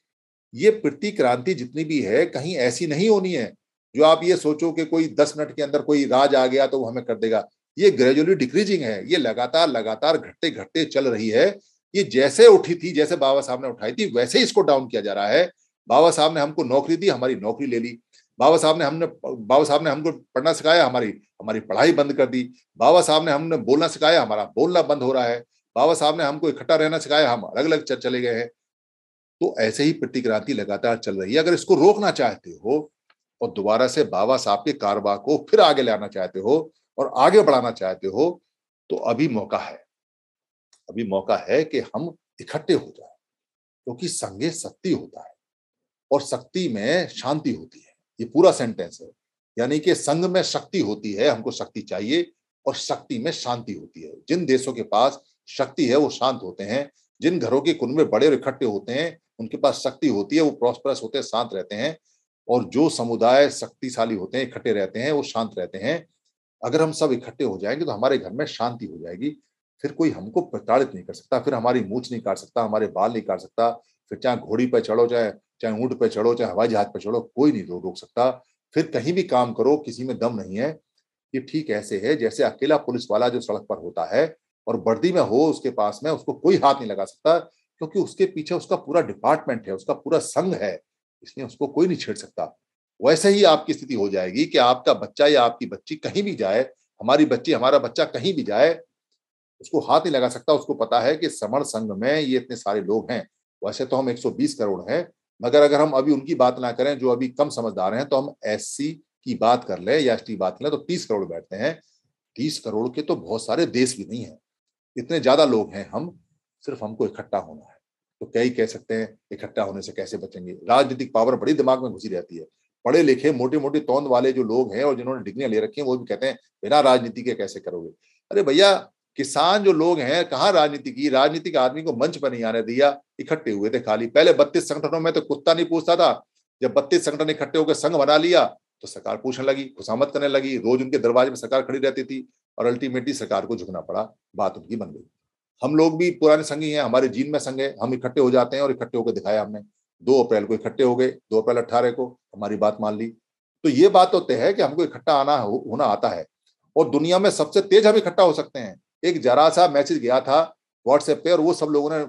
ये प्रति क्रांति जितनी भी है कहीं ऐसी नहीं होनी है जो आप ये सोचो कि कोई दस मिनट के अंदर कोई राज आ गया तो वो हमें कर देगा ये ग्रेजुअली डिक्रीजिंग है ये लगातार लगातार घटते घटते चल रही है ये जैसे उठी थी जैसे बाबा साहब ने उठाई थी वैसे इसको डाउन किया जा रहा है बाबा साहब ने हमको नौकरी दी हमारी नौकरी ले ली बाबा साहब ने हमने बाबा साहब ने हमको पढ़ना सिखाया हमारी हमारी पढ़ाई बंद कर दी बाबा साहब ने हमने बोलना सिखाया हमारा बोलना बंद हो रहा है बाबा साहब ने हमको इकट्ठा रहना सिखाया हम अलग अलग चले गए हैं तो ऐसे ही प्रतिक्रांति लगातार चल रही है अगर इसको रोकना चाहते हो और दोबारा से बाबा साहब के कारवा को फिर आगे लाना चाहते हो और आगे बढ़ाना चाहते हो तो अभी मौका है अभी मौका है कि हम इकट्ठे हो जाए क्योंकि संगे शक्ति होता है और शक्ति में शांति होती है ये पूरा सेंटेंस है यानी कि संघ में शक्ति होती है हमको शक्ति चाहिए और शक्ति में शांति होती है जिन देशों के पास शक्ति है वो शांत होते हैं जिन घरों के में बड़े और इकट्ठे होते हैं उनके पास शक्ति होती है वो प्रॉस्परस होते हैं शांत रहते हैं और जो समुदाय शक्तिशाली होते हैं इकट्ठे रहते हैं वो शांत रहते हैं अगर हम सब इकट्ठे हो जाएंगे तो हमारे घर में शांति हो जाएगी फिर कोई हमको प्रताड़ित नहीं कर सकता फिर हमारी मूछ नहीं काट सकता हमारे बाल नहीं काट सकता फिर चाहे घोड़ी पर चढ़ो चाहे चाहे ऊंट पे चढ़ो चाहे हवाई जहाज पर चढ़ो कोई नहीं रोक सकता फिर कहीं भी काम करो किसी में दम नहीं है ये ठीक ऐसे है जैसे अकेला पुलिस वाला जो सड़क पर होता है और वर्दी में हो उसके पास में उसको कोई हाथ नहीं लगा सकता क्योंकि उसके पीछे उसका पूरा डिपार्टमेंट है उसका पूरा संघ है इसलिए उसको कोई नहीं छेड़ सकता वैसे ही आपकी स्थिति हो जाएगी कि आपका बच्चा या आपकी बच्ची कहीं भी जाए हमारी बच्ची हमारा बच्चा कहीं भी जाए उसको हाथ नहीं लगा सकता उसको पता है कि समर संघ में ये इतने सारे लोग हैं वैसे तो हम 120 करोड़ हैं मगर अगर हम अभी उनकी बात ना करें जो अभी कम समझदार हैं तो हम एस की बात कर ले या एस बात कर ले तो तीस करोड़ बैठते हैं तीस करोड़ के तो बहुत सारे देश भी नहीं है इतने ज्यादा लोग हैं हम सिर्फ हमको इकट्ठा होना है तो कई कह सकते हैं इकट्ठा होने से कैसे बचेंगे राजनीतिक पावर बड़ी दिमाग में घुसी रहती है पढ़े लिखे मोटे मोटे तोंद वाले जो लोग हैं और जिन्होंने डिग्रियां ले रखी हैं वो भी कहते हैं बिना राजनीति के कैसे करोगे अरे भैया किसान जो लोग हैं कहाँ राजनीति की राजनीतिक आदमी को मंच पर नहीं आने दिया इकट्ठे हुए थे खाली पहले बत्तीस संगठनों में तो कुत्ता नहीं पूछता था जब बत्तीस संगठन इकट्ठे होकर संघ बना लिया तो सरकार पूछने लगी खुशामद करने लगी रोज उनके दरवाजे में सरकार खड़ी रहती थी और अल्टीमेटली सरकार को झुकना पड़ा बात उनकी बन गई हम लोग भी पुराने संघी हैं हमारे जीन में संघ है हम इकट्ठे हो जाते हैं और इकट्ठे होकर दिखाया हमने दो अप्रैल को इकट्ठे हो गए दो अप्रैल अट्ठारह को हमारी बात मान ली तो ये बात तो तय है कि हमको इकट्ठा आना होना आता है और दुनिया में सबसे तेज हम इकट्ठा हो सकते हैं एक जरा सा मैसेज गया था व्हाट्सएप पे और वो सब लोगों ने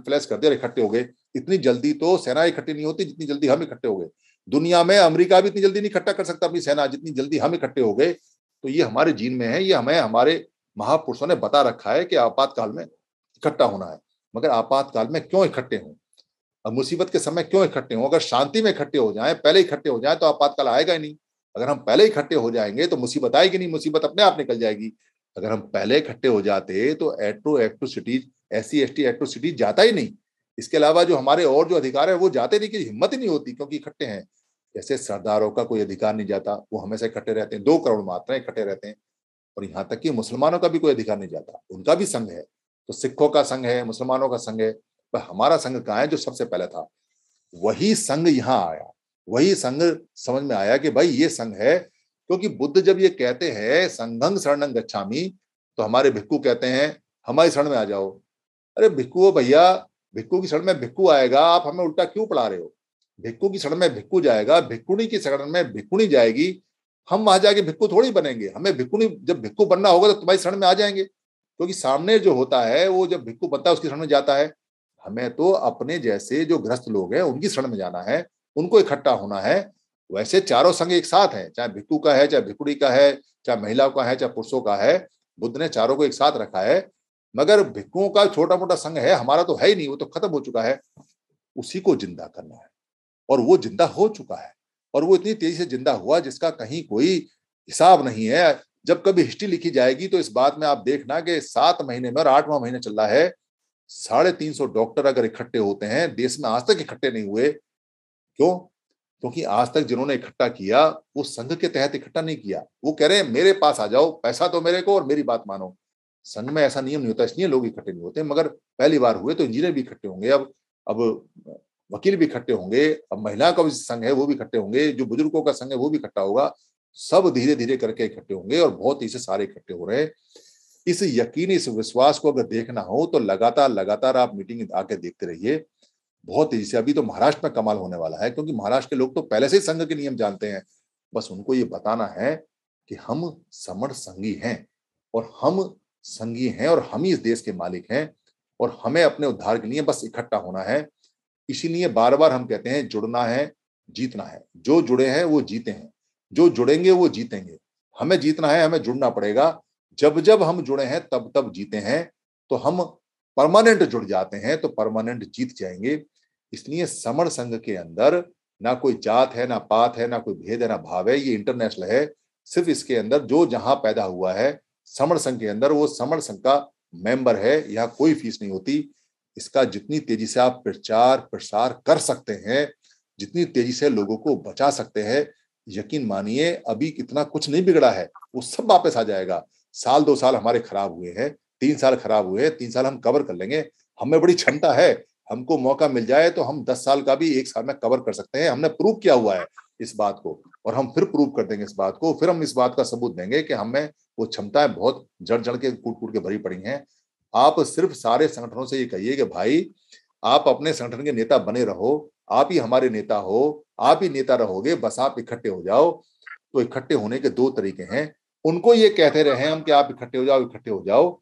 फ्लैश कर दिया इकट्ठे हो गए इतनी जल्दी तो सेना इकट्ठी नहीं होती जितनी जल्दी हम इकट्ठे हो गए दुनिया में अमेरिका भी इतनी जल्दी नहीं इकट्ठा कर सकता अपनी सेना जितनी जल्दी हम इकट्ठे हो गए तो ये हमारे जीन में है ये हमें हमारे महापुरुषों ने बता रखा है कि आपातकाल में इकट्ठा होना है मगर आपातकाल में क्यों इकट्ठे हों मुसीबत के समय क्यों इकट्ठे हों अगर शांति में इकट्ठे हो जाए पहले इकट्ठे हो जाए तो आपातकाल आएगा ही नहीं अगर हम पहले इकट्ठे हो जाएंगे तो मुसीबत आएगी नहीं मुसीबत अपने आप निकल जाएगी अगर हम पहले इकट्ठे हो जाते तो atrocities S C S T act सिटीज जाता ही नहीं इसके अलावा जो हमारे और जो अधिकार है वो जाते नहीं कि हिम्मत ही नहीं होती क्योंकि इकट्ठे हैं जैसे सरदारों का कोई अधिकार नहीं जाता वो हमेशा इकट्ठे रहते हैं दो करोड़ मात्रा इकट्ठे रहते हैं और यहाँ तक कि मुसलमानों का भी कोई अधिकार नहीं जाता उनका भी संघ है तो सिखों का संघ है मुसलमानों का संघ है पर हमारा संघ कहाँ है जो सबसे पहले था वही संघ यहाँ आया वही संघ समझ में आया कि भाई ये संघ है क्योंकि बुद्ध जब ये कहते हैं संघंग शरणं गच्छामी तो हमारे भिक्कू कहते हैं हमारी शरण में आ जाओ अरे भिक्कू हो भैया भिक्कू की शरण में भिक्कू आएगा आप हमें उल्टा क्यों पढ़ा रहे हो भिक्कू की शरण में भिक्कू जाएगा भिक्खुणी की शरण में भिक्खुणी जाएगी हम वहां जाके भिक्खू थोड़ी बनेंगे हमें भिक्खुणी जब भिक्कू बनना होगा तो तुम्हारी शरण में आ जाएंगे क्योंकि सामने जो होता है वो जब भिक्कू बनता है उसकी शरण में जाता है हमें तो अपने जैसे जो ग्रस्त लोग हैं उनकी शरण में जाना है उनको इकट्ठा होना है वैसे चारों संघ एक साथ हैं चाहे भिक्कू का है चाहे भिकुड़ी का है चाहे महिलाओं का है चाहे पुरुषों का है बुद्ध ने चारों को एक साथ रखा है मगर भिक्कुओं का छोटा मोटा संघ है हमारा तो है ही नहीं वो तो खत्म हो चुका है उसी को जिंदा करना है और वो जिंदा हो चुका है और वो इतनी तेजी से जिंदा हुआ जिसका कहीं कोई हिसाब नहीं है जब कभी हिस्ट्री लिखी जाएगी तो इस बात में आप देखना कि सात महीने में और आठवां महीने चल रहा है साढ़े तीन सौ डॉक्टर अगर इकट्ठे होते हैं देश में आज तक इकट्ठे नहीं हुए क्यों क्योंकि आज तक जिन्होंने इकट्ठा किया वो संघ के तहत इकट्ठा नहीं किया वो कह रहे हैं मेरे पास आ जाओ पैसा दो मेरे को और मेरी बात मानो संघ में ऐसा नियम नहीं होता इसलिए लोग इकट्ठे नहीं होते मगर पहली बार हुए तो इंजीनियर भी इकट्ठे होंगे अब अब वकील भी इकट्ठे होंगे अब महिला का भी संघ है वो भी इकट्ठे होंगे जो बुजुर्गों का संघ है वो भी इकट्ठा होगा सब धीरे धीरे करके इकट्ठे होंगे और बहुत ही से सारे इकट्ठे हो रहे हैं इस यकीन इस विश्वास को अगर देखना हो तो लगातार लगातार आप मीटिंग आके देखते रहिए बहुत तेजी से अभी तो महाराष्ट्र में कमाल होने वाला है क्योंकि महाराष्ट्र के लोग तो पहले से ही संघ के नियम जानते हैं बस उनको ये बताना है कि हम समर संघी हैं और हम संघी हैं और हम ही इस देश के मालिक हैं और हमें अपने उद्धार के लिए बस इकट्ठा होना है इसीलिए बार बार हम कहते हैं जुड़ना है जीतना है जो जुड़े हैं वो जीते हैं जो जुड़ेंगे वो जीतेंगे हमें जीतना है हमें जुड़ना पड़ेगा जब जब हम जुड़े हैं तब तब जीते हैं तो हम परमानेंट जुड़ जाते हैं तो परमानेंट जीत जाएंगे इसलिए समर संघ के अंदर ना कोई जात है ना पात है ना कोई भेद है ना भाव है ये इंटरनेशनल है सिर्फ इसके अंदर जो जहां पैदा हुआ है समर संघ के अंदर वो समर संघ का मेंबर है यहाँ कोई फीस नहीं होती इसका जितनी तेजी से आप प्रचार प्रसार कर सकते हैं जितनी तेजी से लोगों को बचा सकते हैं यकीन मानिए अभी कितना कुछ नहीं बिगड़ा है वो सब वापस आ जाएगा साल दो साल हमारे खराब हुए हैं तीन साल खराब हुए हैं तीन साल हम कवर कर लेंगे हमें बड़ी क्षमता है हमको मौका मिल जाए तो हम दस साल का भी एक साल में कवर कर सकते हैं हमने प्रूव किया हुआ है इस बात को और हम फिर प्रूव कर देंगे इस बात को फिर हम इस बात का सबूत देंगे कि हमें वो क्षमताएं बहुत जड़ जड़ के कूट कूट के भरी पड़ी हैं आप सिर्फ सारे संगठनों से ये कहिए कि भाई आप अपने संगठन के नेता बने रहो आप ही हमारे नेता हो आप ही नेता रहोगे बस आप इकट्ठे हो जाओ तो इकट्ठे होने के दो तरीके हैं उनको ये कहते रहे हम कि आप इकट्ठे हो जाओ इकट्ठे हो जाओ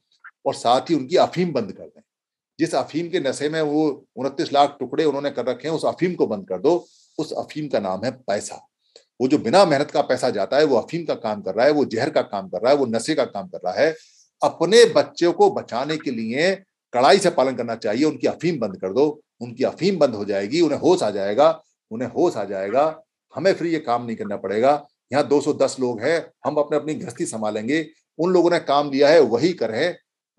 और साथ ही उनकी अफीम बंद कर दें जिस अफीम के नशे में वो उनतीस लाख टुकड़े उन्होंने कर रखे हैं उस अफीम को बंद कर दो उस अफीम का नाम है पैसा वो जो बिना मेहनत का पैसा जाता है वो अफीम का काम कर रहा है वो जहर का काम कर रहा है वो नशे का काम कर रहा है अपने बच्चों को बचाने के लिए कड़ाई से पालन करना चाहिए उनकी अफीम बंद कर दो उनकी अफीम बंद हो जाएगी उन्हें होश आ जाएगा उन्हें होश आ जाएगा हमें फिर ये काम नहीं करना पड़ेगा यहाँ 210 लोग हैं हम अपने अपनी गृहस्थी संभालेंगे उन लोगों ने काम दिया है वही करें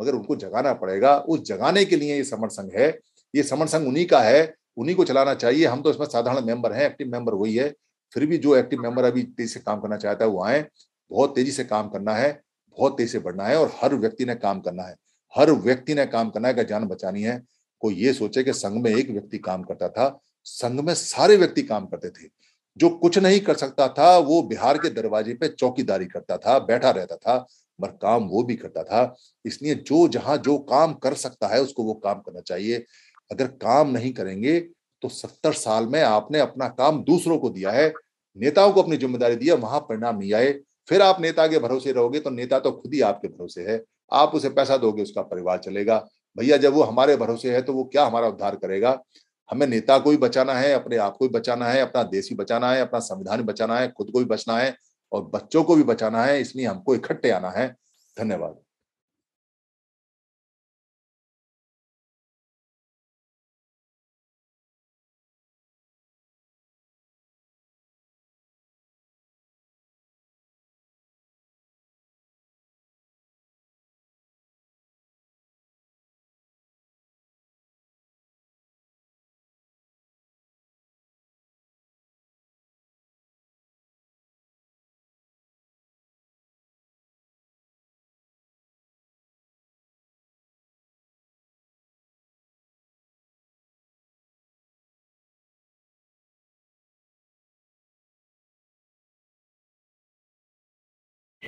मगर उनको जगाना पड़ेगा उस जगाने के लिए ये समर संघ है ये समर संघ उन्हीं का है उन्हीं को चलाना चाहिए हम तो इसमें साधारण मेंबर हैं एक्टिव मेंबर वही है फिर भी जो एक्टिव मेंबर अभी तेजी से काम करना चाहता है वो आए बहुत तेजी से काम करना है बहुत तेजी से बढ़ना है और हर व्यक्ति ने काम करना है हर व्यक्ति ने काम करना है अगर जान बचानी है कोई तो ये सोचे कि संघ में एक व्यक्ति काम करता था संघ में सारे व्यक्ति काम करते थे जो कुछ नहीं कर सकता था वो बिहार के दरवाजे पे चौकीदारी करता था बैठा रहता था मगर काम वो भी करता था इसलिए जो जहां जो काम कर सकता है उसको वो काम करना चाहिए अगर काम नहीं करेंगे तो सत्तर साल में आपने अपना काम दूसरों को दिया है नेताओं को अपनी जिम्मेदारी दिया वहां परिणाम नहीं आए फिर आप नेता के भरोसे रहोगे तो नेता तो खुद ही आपके भरोसे है आप उसे पैसा दोगे उसका परिवार चलेगा भैया जब वो हमारे भरोसे है तो वो क्या हमारा उद्धार करेगा हमें नेता को भी बचाना है अपने आप को भी बचाना है अपना देश भी बचाना है अपना संविधान बचाना है खुद को भी बचना है और बच्चों को भी बचाना है इसलिए हमको इकट्ठे आना है धन्यवाद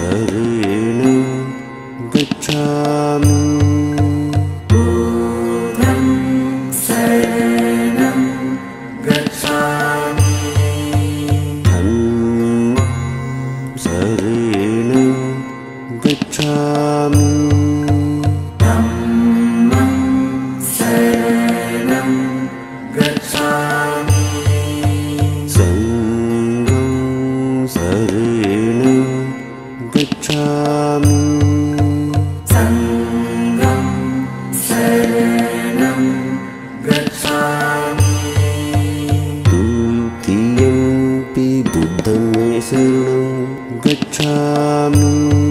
Hare gच्छामि